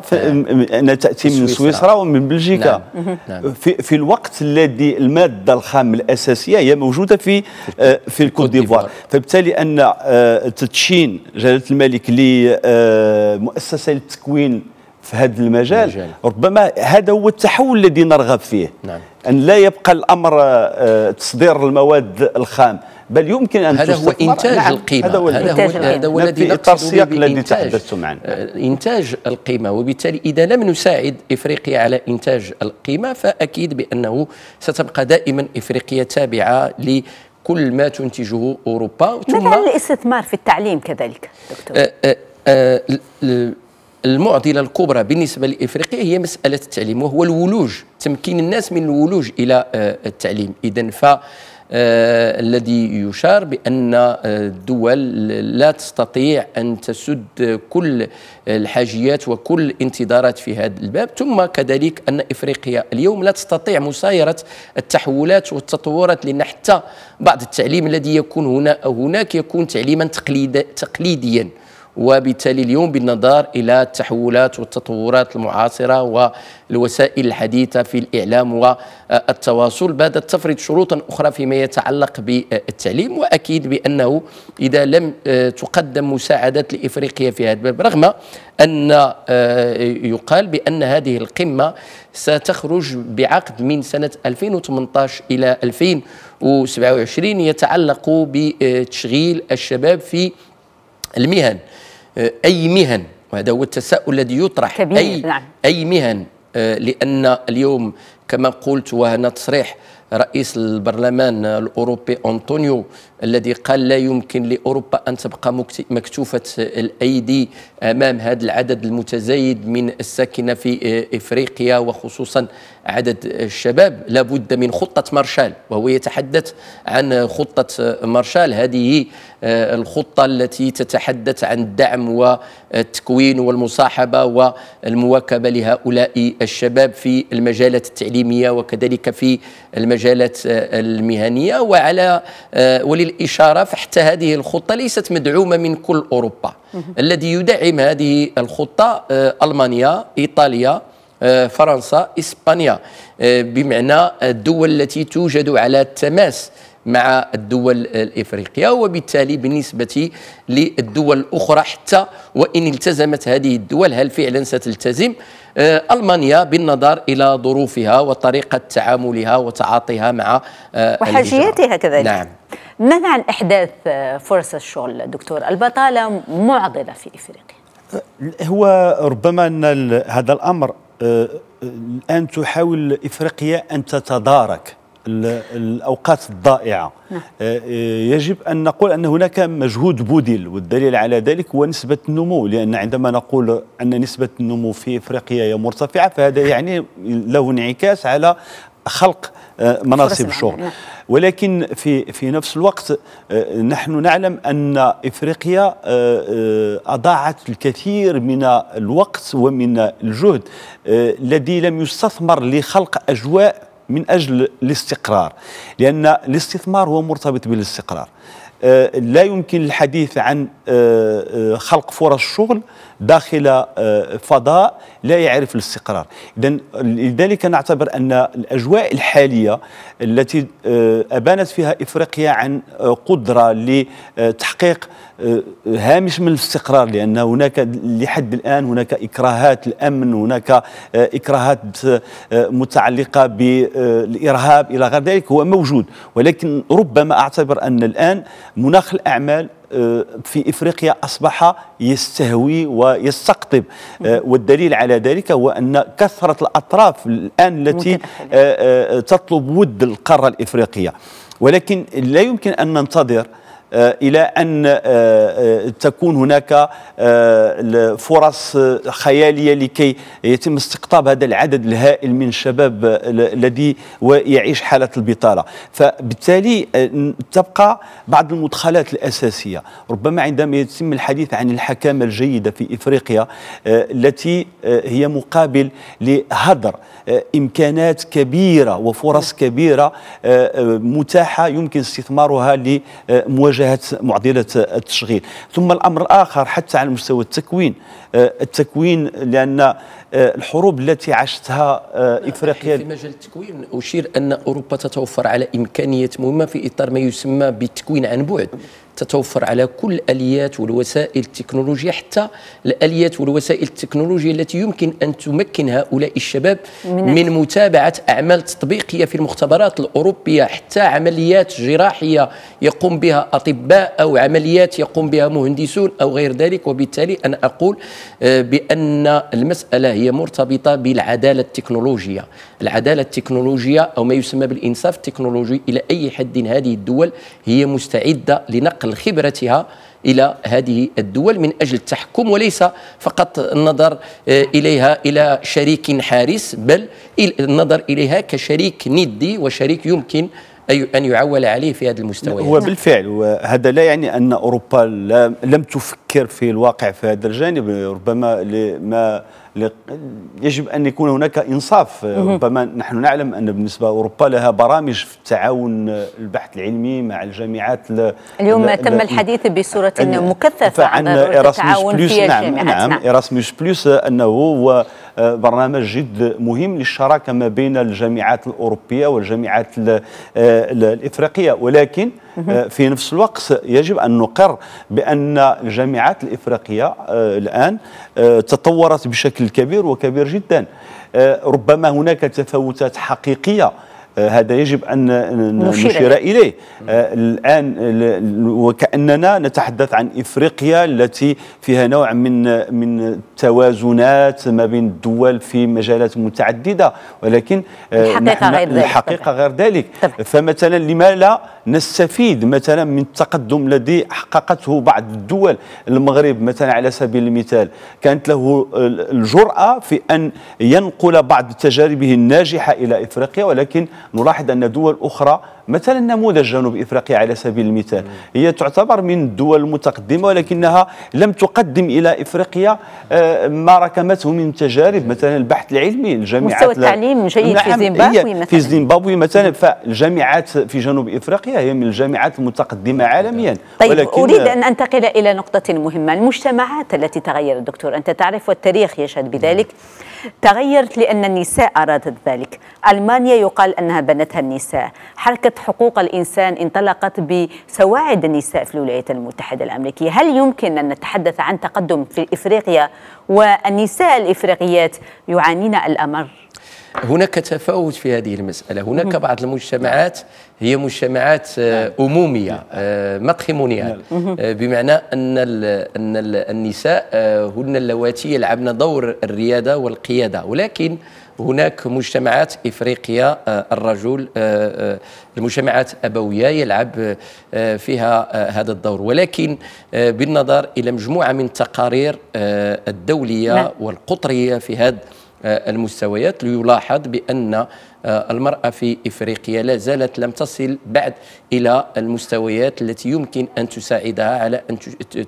نعم. تاتي من سويسرا ومن بلجيكا نعم. نعم. في, في الوقت الذي الماده الخام الاساسيه هي موجوده في آه، في الكوت ديفوار فبالتالي ان آه، تدشين جلاله الملك لمؤسسه للتكوين في هذا المجال مجال. ربما هذا هو التحول الذي نرغب فيه نعم. أن لا يبقى الأمر آه، تصدير المواد الخام بل يمكن أن هذا هو إنتاج نعم، القيمة هذا هو, هذا هو الذي السياق الذي تحدثتم عنه آه، إنتاج القيمة وبالتالي إذا لم نساعد إفريقيا على إنتاج القيمة فأكيد بأنه ستبقى دائما إفريقيا تابعة ل كل ما تنتجه اوروبا ثم الاستثمار في التعليم كذلك دكتور آآ آه، آآ المعضله الكبرى بالنسبه لافريقيا هي مساله التعليم وهو الولوج تمكين الناس من الولوج الى آه، التعليم اذا ف آه، الذي يشار بان آه، الدول لا تستطيع ان تسد كل الحاجيات وكل الانتظارات في هذا الباب ثم كذلك ان افريقيا اليوم لا تستطيع مسايره التحولات والتطورات لان حتى بعض التعليم الذي يكون هنا او هناك يكون تعليما تقليد تقليديا وبالتالي اليوم بالنظر الى التحولات والتطورات المعاصره والوسائل الحديثه في الاعلام والتواصل بدات تفرض شروطا اخرى فيما يتعلق بالتعليم واكيد بانه اذا لم آه، تقدم مساعدات لافريقيا في هذا الباب رغم ان آه، يقال بان هذه القمه ستخرج بعقد من سنه 2018 الى 2027 يتعلق بتشغيل الشباب في المهن أي مهن وهذا هو التساؤل الذي يطرح كبير أي, نعم. أي مهن آه، لأن اليوم كما قلت وهنا تصريح رئيس البرلمان الأوروبي أنطونيو الذي قال لا يمكن لأوروبا أن تبقى مكتوفة الأيدي أمام هذا العدد المتزايد من الساكنة في إفريقيا وخصوصا عدد الشباب لابد من خطة مارشال وهو يتحدث عن خطة مارشال هذه الخطة التي تتحدث عن الدعم والتكوين والمصاحبة والمواكبة لهؤلاء الشباب في المجالات التعليمية وكذلك في المجالات المجالات آه، المهنية وعلى آه، وللإشارة فحتى هذه الخطة ليست مدعومة من كل أوروبا الذي يدعم هذه الخطة آه، ألمانيا إيطاليا فرنسا إسبانيا بمعنى الدول التي توجد على التماس مع الدول الإفريقية وبالتالي بالنسبة للدول الأخرى حتى وإن التزمت هذه الدول هل فعلا ستلتزم آه، ألمانيا بالنظر إلى ظروفها وطريقة تعاملها وتعاطيها مع آه، وحاجياتها كذلك نعم ماذا عن إحداث آه، فرص الشغل دكتور البطالة معضلة في إفريقيا هو ربما أن هذا الأمر الآن تحاول إفريقيا أن تتدارك الأوقات الضائعة نعم. آه، آه، يجب أن نقول أن هناك مجهود بذل والدليل على ذلك هو نسبة النمو لأن عندما نقول أن نسبة النمو في إفريقيا هي مرتفعة فهذا يعني له انعكاس على خلق آه، مناصب الشغل نعم. ولكن في في نفس الوقت نحن نعلم ان افريقيا اضاعت الكثير من الوقت ومن الجهد الذي لم يستثمر لخلق اجواء من أجل الاستقرار لأن الاستثمار هو مرتبط بالاستقرار آه، لا يمكن الحديث عن آه، آه، خلق فرص شغل داخل آه، فضاء لا يعرف الاستقرار إذن لذلك نعتبر أن الأجواء الحالية التي آه، أبانت فيها إفريقيا عن آه، قدرة لتحقيق هامش من الاستقرار لأن هناك لحد الآن هناك إكراهات الأمن هناك إكراهات متعلقة بالإرهاب إلى غير ذلك هو موجود ولكن ربما أعتبر أن الآن مناخ الأعمال آه، في افريقيا اصبح يستهوي ويستقطب آه، والدليل على ذلك هو ان كثره الاطراف الان التي آه، تطلب ود القاره الافريقيه ولكن لا يمكن ان ننتظر آه، الى ان آه، آه، تكون هناك فرص خياليه لكي يتم استقطاب هذا العدد الهائل من الشباب الذي يعيش حاله البطاله فبالتالي تبقى بعض المدخلات الاساسيه ربما عندما يتم الحديث عن الحكامه الجيده في افريقيا التي هي مقابل لهدر امكانات كبيره وفرص كبيره متاحه يمكن استثمارها لمواجهه مواجهه معضله التشغيل ثم الامر الاخر حتى على مستوى التكوين آه، التكوين لان آه، الحروب التي عشتها آه، افريقيا في مجال التكوين اشير ان اوروبا تتوفر على امكانيات مهمه في اطار ما يسمى بالتكوين عن بعد تتوفر على كل الاليات والوسائل التكنولوجيه حتى الاليات والوسائل التكنولوجيه التي يمكن ان تمكن هؤلاء الشباب من, من متابعه اعمال تطبيقيه في المختبرات الاوروبيه حتى عمليات جراحيه يقوم بها اطباء او عمليات يقوم بها مهندسون او غير ذلك وبالتالي انا اقول آه، بان المساله هي مرتبطه بالعداله التكنولوجيه العداله التكنولوجيه او ما يسمى بالانصاف التكنولوجي الى اي حد هذه الدول هي مستعده لنقل خبرتها الى هذه الدول من اجل التحكم وليس فقط النظر آه، اليها الى شريك حارس بل النظر اليها كشريك ندي وشريك يمكن أن يعول عليه في هذا المستوى هو يعني. بالفعل وهذا لا يعني أن أوروبا لم تفكر في الواقع في هذا الجانب ربما ما يجب ان يكون هناك انصاف ربما نحن نعلم ان بالنسبه لاوروبا لها برامج في التعاون البحث العلمي مع الجامعات اليوم تم الحديث بصوره مكثفه عن ايراسموس بلس نعم نعم ايراسموس بلس انه هو آه، برنامج جد مهم للشراكه ما بين الجامعات الاوروبيه والجامعات آه، الافريقيه ولكن آه، في نفس الوقت يجب أن نقر بأن الجامعات الإفريقية آه، الآن آه، تطورت بشكل كبير وكبير جدا ربما هناك تفاوتات حقيقية آه، هذا يجب أن نشير إليه آه، الآن وكأننا نتحدث عن إفريقيا التي فيها نوع من من التوازنات ما بين الدول في مجالات متعددة ولكن آه، الحقيقة غير ذلك الحقيقة غير ذلك فمثلا لما لا نستفيد مثلا من التقدم الذي حققته بعض الدول المغرب مثلا على سبيل المثال كانت له الجرأة في أن ينقل بعض تجاربه الناجحة إلى إفريقيا ولكن نلاحظ أن دول أخرى مثلا نموذج جنوب افريقيا على سبيل المثال هي تعتبر من الدول المتقدمه ولكنها لم تقدم الى افريقيا آه، ما ركمته من تجارب مثلا البحث العلمي الجامعات مستوى التعليم جيد في نعم، زيمبابوي مثلا في زيمبابوي مثلا فالجامعات في جنوب افريقيا هي من الجامعات المتقدمه عالميا طيب ولكن اريد ان انتقل الى نقطه مهمه المجتمعات التي تغيرت دكتور انت تعرف والتاريخ يشهد بذلك مم. نعم. تغيرت لأن النساء أرادت ذلك ألمانيا يقال أنها بنتها النساء حركة حقوق الإنسان انطلقت بسواعد النساء في الولايات المتحدة الأمريكية هل يمكن أن نتحدث عن تقدم في إفريقيا والنساء الإفريقيات يعانين الأمر هناك تفاوت في هذه المسألة هناك بعض المجتمعات هي مجتمعات آه، نعم. أمومية آه، ماتريمونيال نعم. نعم. آه، بمعنى أن أن النساء هن اللواتي يلعبن دور الريادة والقيادة ولكن هناك مجتمعات إفريقيا الرجل المجتمعات أبوية يلعب فيها هذا الدور ولكن بالنظر إلى مجموعة من التقارير الدولية والقطرية في هذا آه، المستويات ليلاحظ بأن آه، المرأة في إفريقيا لا زالت لم تصل بعد إلى المستويات التي يمكن أن تساعدها على أن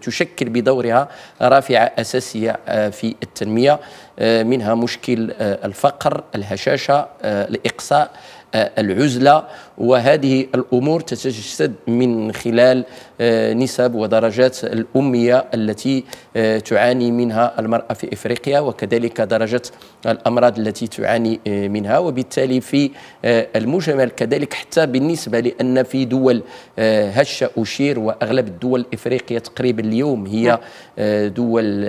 تشكل بدورها رافعة أساسية آه، في التنمية منها مشكل الفقر الهشاشة الإقصاء آه، العزلة وهذه الأمور تتجسد من خلال آه، نسب ودرجات الأمية التي آه، تعاني منها المرأة في إفريقيا وكذلك درجة الأمراض التي تعاني منها وبالتالي في المجمل كذلك حتى بالنسبة لأن في دول هشة أشير وأغلب الدول الإفريقية تقريبا اليوم هي دول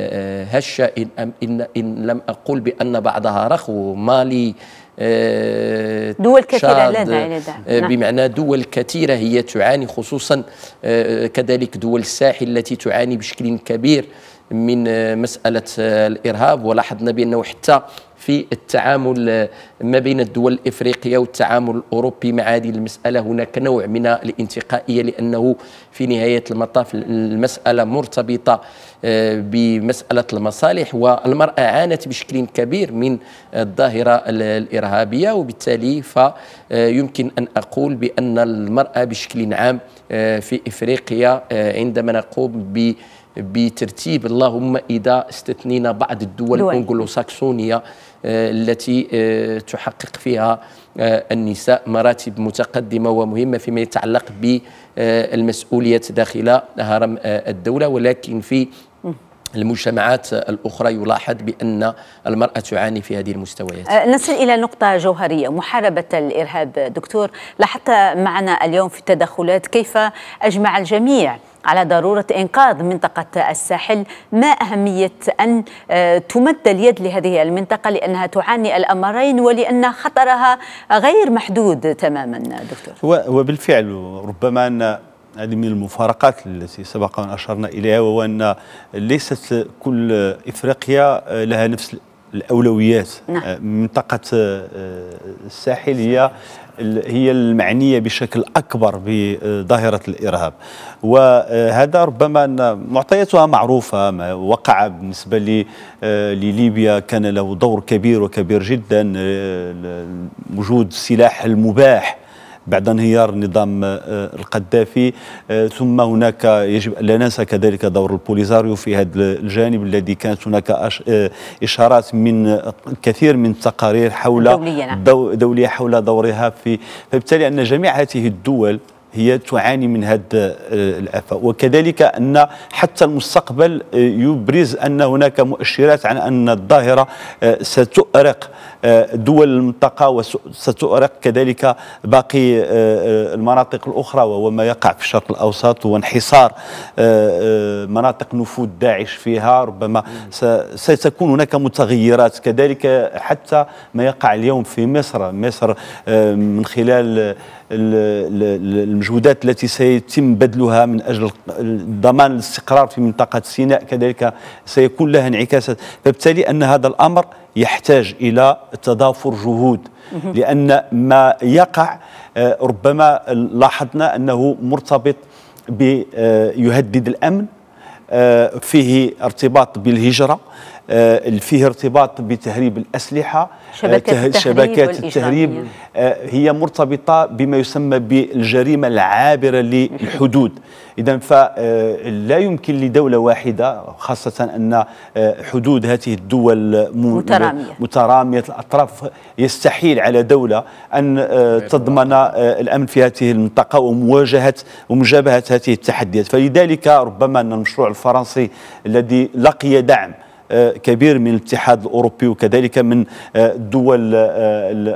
هشة إن, إن, إن لم اقول بأن بعضها رخو مالي آه، دول كثيرة لا داعي آه، نعم. بمعنى دول كثيرة هي تعاني خصوصا آه، كذلك دول الساحل التي تعاني بشكل كبير من مسألة الإرهاب ولاحظنا بأنه حتى في التعامل آه, ما بين الدول الإفريقية والتعامل الأوروبي مع هذه المسألة هناك نوع من الانتقائية لأنه في نهاية المطاف المسألة مرتبطة آه, بمسألة المصالح والمرأة عانت بشكل كبير من الظاهرة الإرهابية وبالتالي فيمكن آه, أن أقول بأن المرأة بشكل عام في إفريقيا عندما نقوم ب بترتيب اللهم اذا استثنينا بعض الدول الانجلو ساكسونيه آه، التي آه، تحقق فيها آه، النساء مراتب متقدمة ومهمة فيما يتعلق بالمسؤولية داخل هرم الدولة ولكن في المجتمعات الأخرى يلاحظ بأن المرأة تعاني في هذه المستويات أه، نصل إلى نقطة جوهرية محاربة الإرهاب دكتور لاحظت معنا اليوم في التدخلات كيف أجمع الجميع على ضرورة إنقاذ منطقة الساحل ما أهمية أن أه، تمد اليد لهذه المنطقة لأنها تعاني الأمرين ولأن خطرها غير محدود تماما دكتور وبالفعل ربما أن هذه من المفارقات التي سبق أن أشرنا إليها وهو أن ليست كل إفريقيا لها نفس الأولويات نعم. آه، منطقة آه، الساحل هي هي المعنية بشكل أكبر بظاهرة الإرهاب وهذا ربما معطياتها معروفة ما وقع بالنسبة آه، لليبيا كان له دور كبير وكبير جدا وجود السلاح المباح بعد انهيار نظام آه، القذافي آه، ثم هناك يجب لا ننسى كذلك دور البوليزاريو في هذا الجانب الذي كانت هناك آه، اشارات من كثير من التقارير حول نعم. دولية حول دورها في فبالتالي ان جميع هذه الدول هي تعاني من هذا الافه وكذلك ان حتى المستقبل يبرز ان هناك مؤشرات عن ان الظاهره ستؤرق آه، دول المنطقه وستؤرق كذلك باقي آه، آه، المناطق الاخرى وهو ما يقع في الشرق الاوسط وانحصار مناطق نفوذ داعش فيها ربما ستكون هناك متغيرات كذلك حتى ما يقع اليوم في مصر مصر من خلال المجهودات التي سيتم بذلها من اجل ضمان الاستقرار في منطقه سيناء كذلك سيكون لها انعكاسات فبالتالي ان هذا الامر يحتاج الى تضافر جهود لان ما يقع آه، ربما لاحظنا انه مرتبط بيهدد آه، الامن آه، فيه ارتباط بالهجره آه، اللي فيه ارتباط بتهريب الأسلحة آه، شبكات التهريب, شبكات التهريب آه، هي مرتبطة بما يسمى بالجريمة العابرة للحدود إذا فلا يمكن لدولة واحدة خاصة أن حدود هذه الدول مترامية, مترامية الأطراف يستحيل على دولة أن تضمن الأمن في هذه المنطقة ومواجهة ومجابهة هذه التحديات فلذلك ربما أن المشروع الفرنسي الذي لقي دعم آه، كبير من الاتحاد الاوروبي وكذلك من آه، الدول آه،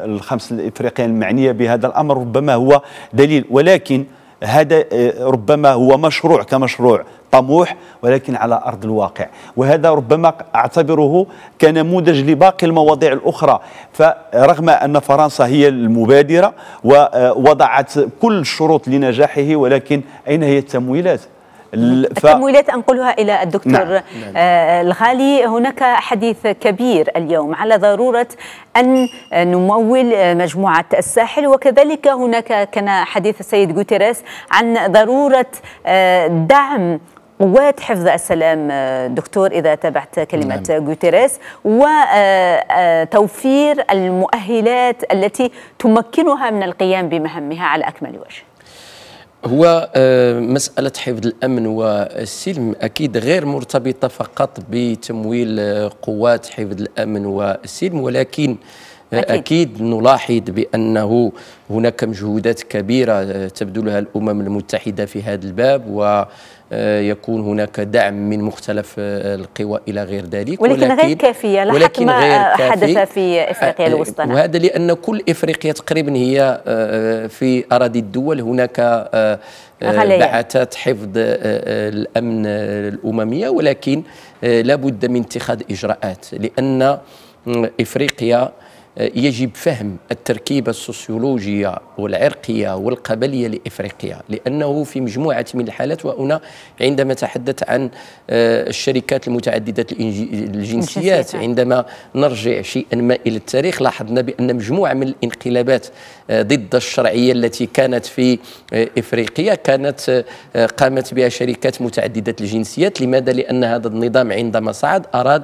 الخمس الافريقيه المعنيه بهذا الامر ربما هو دليل ولكن هذا ربما هو مشروع كمشروع طموح ولكن على ارض الواقع وهذا ربما اعتبره كنموذج لباقي المواضيع الاخرى فرغم ان فرنسا هي المبادره ووضعت كل الشروط لنجاحه ولكن اين هي التمويلات ف... التمويلات أنقلها إلى الدكتور نعم. آه الغالي هناك حديث كبير اليوم على ضرورة أن نمول آه، مجموعة الساحل وكذلك هناك كان حديث السيد غوتيريس عن ضرورة آه دعم قوات حفظ السلام آه، دكتور إذا تابعت كلمة نعم. غوتيريس وتوفير آه، المؤهلات التي تمكنها من القيام بمهمها على أكمل وجه هو آه، مسألة حفظ الأمن والسلم أكيد غير مرتبطة فقط بتمويل آه، قوات حفظ الأمن والسلم ولكن آه، أكيد. أكيد نلاحظ بأنه هناك مجهودات كبيرة تبذلها الأمم المتحدة في هذا الباب و آه، يكون هناك دعم من مختلف آه، القوى الى غير ذلك ولكن, ولكن غير كافيه لحد ولكن ما غير حدث في افريقيا آه، الوسطى نعم. وهذا لان كل افريقيا تقريبا هي في اراضي الدول هناك بعثات حفظ الامن الامميه ولكن لابد من اتخاذ اجراءات لان افريقيا يجب فهم التركيبة السوسيولوجية والعرقية والقبلية لإفريقيا لأنه في مجموعة من الحالات وهنا عندما تحدث عن آه، الشركات المتعددة الجنسيات نعم. عندما نرجع شيئا ما إلى التاريخ لاحظنا بأن مجموعة من الانقلابات آه، ضد الشرعية التي كانت في آه، إفريقيا كانت قامت بها شركات متعددة الجنسيات لماذا؟ لأن هذا النظام عندما صعد أراد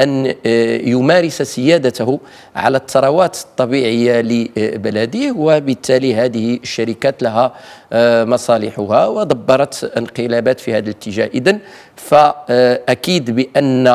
أن آه، يمارس سيادته على الثروات الطبيعية لبلده وبالتالي هذه الشركات لها آه، مصالحها ودبرت انقلابات في هذا الاتجاه إذا فأكيد بأن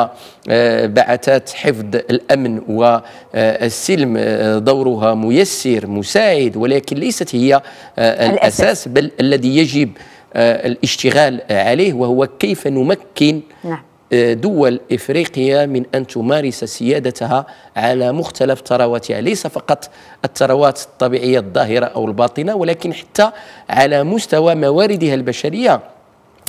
آه، بعثات حفظ الأمن والسلم دورها ميسر مساعد ولكن ليست هي الأساس بل الذي يجب الاشتغال عليه وهو كيف نمكن نعم. آه، دول افريقيا من ان تمارس سيادتها على مختلف ثرواتها، ليس فقط الثروات الطبيعيه الظاهره او الباطنه ولكن حتى على مستوى مواردها البشريه.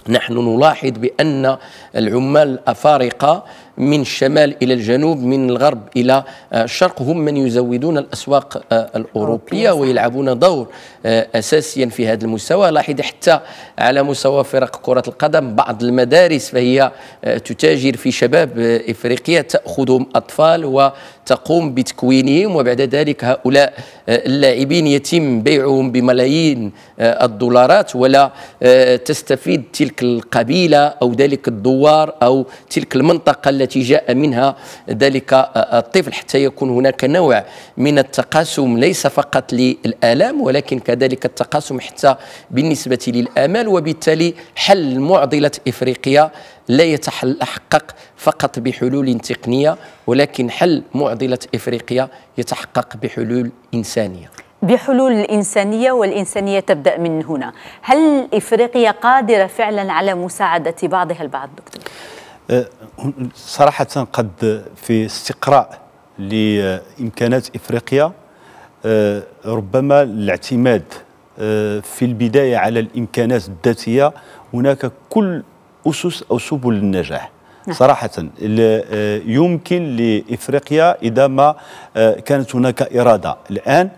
نحن نلاحظ بان العمال الافارقه من الشمال إلى الجنوب من الغرب إلى آه، الشرق هم من يزودون الأسواق آه، الأوروبية ويلعبون دور آه، أساسيا في هذا المستوى لاحظ حتى على مستوى فرق كرة القدم بعض المدارس فهي تتاجر في شباب إفريقيا تأخذهم أطفال وتقوم بتكوينهم وبعد ذلك هؤلاء اللاعبين يتم بيعهم بملايين الدولارات ولا تستفيد تلك القبيلة أو ذلك الدوار أو تلك المنطقة التي التي جاء منها ذلك آه، آه، الطفل حتى يكون هناك نوع من التقاسم ليس فقط للآلام ولكن كذلك التقاسم حتى بالنسبة للآمال وبالتالي حل معضلة إفريقيا لا يتحقق فقط بحلول تقنية ولكن حل معضلة إفريقيا يتحقق بحلول إنسانية بحلول الإنسانية والإنسانية تبدأ من هنا هل إفريقيا قادرة فعلا على مساعدة بعضها البعض دكتور؟ أه، صراحة قد في استقراء لإمكانات إفريقيا أه، ربما الاعتماد أه، في البداية على الإمكانات الذاتية هناك كل أسس أو سبل النجاح نعم. صراحة يمكن لإفريقيا إذا ما كانت هناك إرادة الآن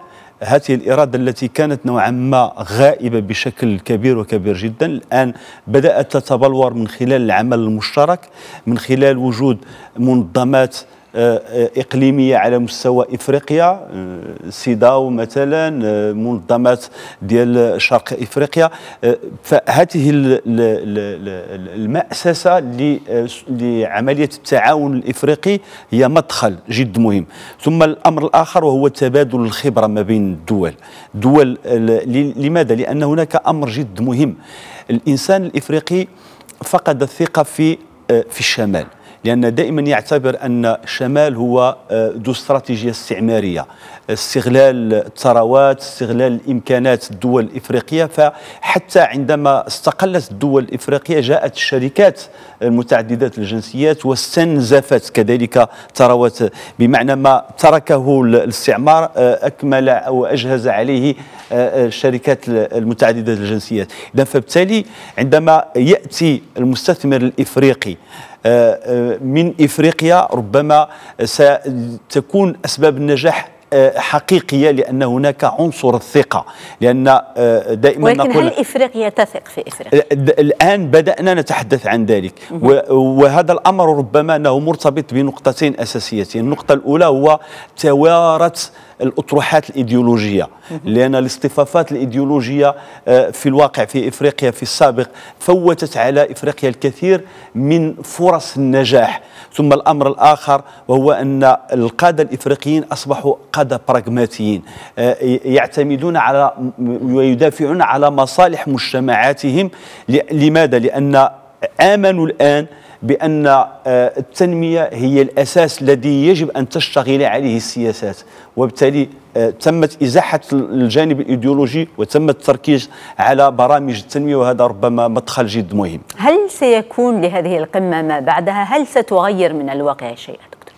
هذه الإرادة التي كانت نوعا ما غائبة بشكل كبير وكبير جدا الآن بدأت تتبلور من خلال العمل المشترك من خلال وجود منظمات آه، آه، اقليميه على مستوى افريقيا آه، سيداو مثلا منظمات ديال شرق افريقيا فهذه المأسسه لعمليه التعاون الافريقي هي مدخل جد مهم ثم الامر الاخر وهو تبادل الخبره ما بين الدول دول لماذا لان هناك امر جد مهم الانسان الافريقي فقد الثقه في في الشمال لأن دائما يعتبر أن الشمال هو آه، ذو استراتيجية استعمارية استغلال الثروات استغلال الإمكانات الدول الإفريقية فحتى عندما استقلت الدول الإفريقية جاءت الشركات المتعددة الجنسيات واستنزفت كذلك ثروات بمعنى ما تركه الاستعمار آه، أكمل أو أجهز عليه الشركات المتعدده الجنسيات اذا فبالتالي عندما ياتي المستثمر الافريقي آه، آه، من افريقيا ربما ستكون اسباب النجاح آه، حقيقيه لان هناك عنصر الثقه لان آه، دائما ولكن نقول هل افريقيا تثق في افريقيا؟ آه، الان بدانا نتحدث عن ذلك وهذا الامر ربما انه مرتبط بنقطتين اساسيتين، النقطه الاولى هو توارث الاطروحات الايديولوجيه لان الاصطفافات الايديولوجيه في الواقع في افريقيا في السابق فوتت على افريقيا الكثير من فرص النجاح ثم الأمر الآخر وهو أن القادة الإفريقيين أصبحوا قادة براغماتيين آه، يعتمدون على ويدافعون على مصالح مجتمعاتهم لماذا؟ لأن آمنوا الآن بأن آه، التنمية هي الأساس الذي يجب أن تشتغل عليه السياسات وبالتالي آه، تمت إزاحة الجانب الإيديولوجي وتم التركيز على برامج التنمية وهذا ربما مدخل جد مهم هل سيكون لهذه القمة ما بعدها هل ستغير من الواقع شيئا دكتور؟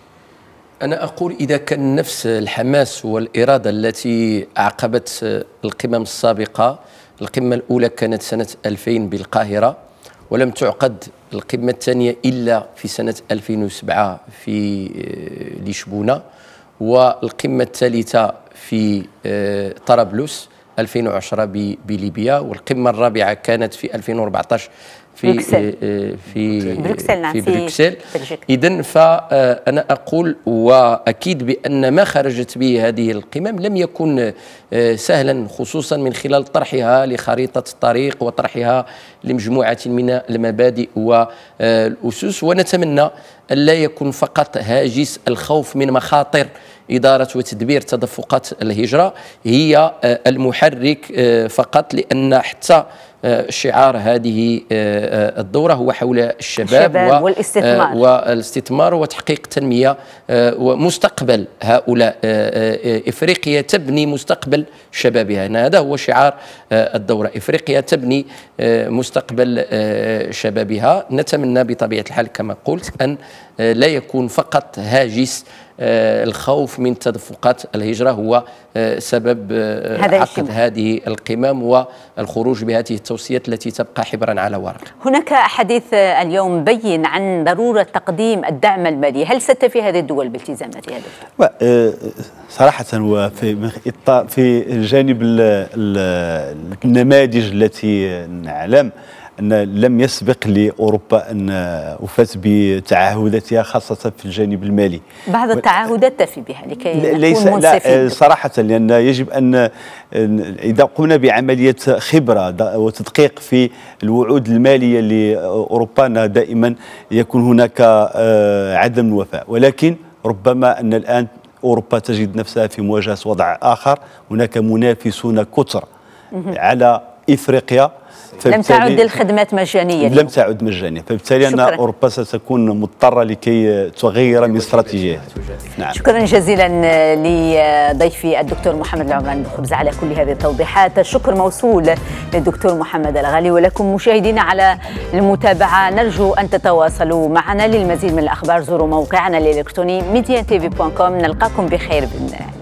أنا أقول إذا كان نفس الحماس والإرادة التي أعقبت القمم السابقة القمة الأولى كانت سنة 2000 بالقاهرة ولم تعقد القمة الثانية إلا في سنة 2007 في آه، لشبونة والقمة الثالثة في آه، طرابلس 2010 بليبيا والقمة الرابعة كانت في 2014 آه، آه، في بروكسل. في بروكسل في بروكسل اذا فانا آه، اقول واكيد بان ما خرجت به هذه القمم لم يكن سهلا خصوصا من خلال طرحها لخريطه الطريق وطرحها لمجموعه من المبادئ والاسس ونتمنى ألا يكون فقط هاجس الخوف من مخاطر إدارة وتدبير تدفقات الهجرة هي المحرك فقط لأن حتى شعار هذه آه، آه، الدورة هو حول الشباب, الشباب والاستثمار آه، والاستثمار وتحقيق تنمية ومستقبل هؤلاء إفريقيا تبني مستقبل شبابها يعني هذا هو شعار الدورة إفريقيا تبني مستقبل شبابها نتمنى بطبيعة الحال كما قلت أن لا يكون فقط هاجس آه، الخوف من تدفقات الهجرة هو آه، سبب آه، عقد هذه القمم والخروج بهذه التوصيات التي تبقى حبرا على ورق هناك حديث اليوم بين عن ضرورة تقديم الدعم المالي هل ستفي هذه الدول بالتزاماتها هذا؟ صراحة وفي في جانب النماذج التي نعلم ان لم يسبق لاوروبا ان وفات بتعهداتها خاصه في الجانب المالي بعض التعهدات تفي بها لكي ليس لا آه، صراحه لان يجب ان اذا قمنا بعمليه خبره وتدقيق في الوعود الماليه لاوروبا دائما يكون هناك آه، عدم وفاء ولكن ربما ان الان اوروبا تجد نفسها في مواجهه وضع اخر هناك منافسون كثر على افريقيا لم تعد الخدمات مجانية لم تعد مجانية فبالتالي أن أوروبا ستكون مضطرة لكي تغير من استراتيجيتها نعم. شكرا جزيلا لضيفي الدكتور محمد العمران خبز على كل هذه التوضيحات الشكر موصول للدكتور محمد الغالي ولكم مشاهدينا على المتابعة نرجو أن تتواصلوا معنا للمزيد من الأخبار زوروا موقعنا الإلكتروني كوم نلقاكم بخير بإذن الله